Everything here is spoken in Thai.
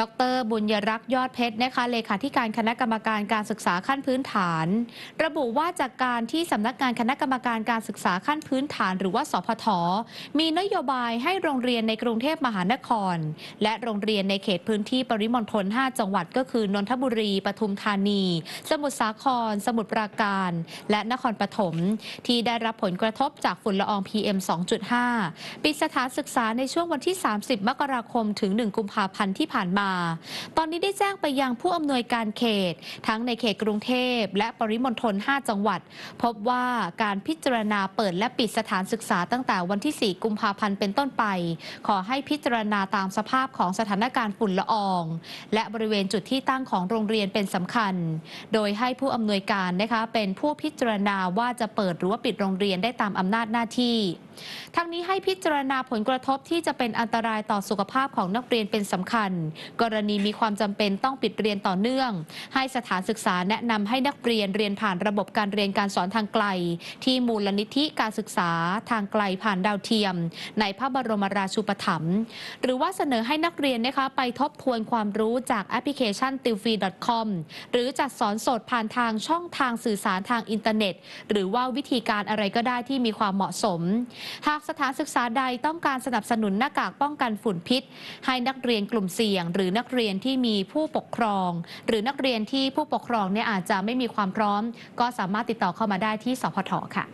ดรบุญยรักษ์ยอดเพชรนะคะเลขาธิการคณะกรรมการการศึกษาขั้นพื้นฐาน ระบุว่าจากการที่สำนักงานคณะกรรมการการศึกษาขั้นพื้นฐาน หรือว่า สพทมีนโยบายให้โรงเรียนในกรุงเทพมหานคร และโรงเรียนในเขตพื้นที่ปริมณฑล5 จังหวัด ก็คือนนทบุรี ปทุมธานี สมุทรสาคร สมุทรปราการ และนครปฐมที่ได้รับผลกระทบจากฝุ่นละออง PM 2.5ปิดสถานศึกษาในช่วงวันที่ 30มกราคมถึง 1 กุมภาพันธ์ที่ผ่านมาาตอนนี้ได้แจ้งไปยังผู้อำนวยการเขตทั้งในเขตกรุงเทพ และปริมณฑล5จังหวัด พบว่าการพิจารณาเปิดและปิดสถานศึกษาตั้งแต่วันที่ 4กุมภาพันธ์เป็นต้นไป ขอให้พิจารณาตามสภาพของสถานการณ์ฝุ่นละออง และบริเวณจุดที่ตั้งของโรงเรียนเป็นสำคัญ โดยให้ผู้อำนวยการนะคะเป็นผู้พิจารณาว่าจะเปิดหรือว่าปิดโรงเรียนได้ตามอำนาจหน้าที่ทั้งนี้ให้พิจารณาผลกระทบที่จะเป็นอันตรายต่อสุขภาพของนักเรียนเป็นสำคัญ กรณีมีความจำเป็นต้องปิดเรียนต่อเนื่อง ให้สถานศึกษาแนะนำให้นักเรียนเรียนผ่านระบบการเรียนการสอนทางไกล ที่มูลนิธิการศึกษาทางไกลผ่านดาวเทียม ในพระบรมราชูปถัมภ์หรือว่าเสนอให้นักเรียนนะคะไปทบทวนความรู้จากแอปพลิเคชันติวฟี .com หรือจัดสอนสดผ่านทางช่องทางสื่อสารทางอินเทอร์เน็ต หรือว่าวิธีการอะไรก็ได้ที่มีความเหมาะสมหากสถานศึกษาใดต้องการสนับสนุนหน้ากากป้องกันฝุ่นพิษ ให้นักเรียนกลุ่มเสี่ยง หรือนักเรียนที่มีผู้ปกครอง หรือนักเรียนที่ผู้ปกครองเนี่ยอาจจะไม่มีความพร้อม ก็สามารถติดต่อเข้ามาได้ที่สพทค่ะ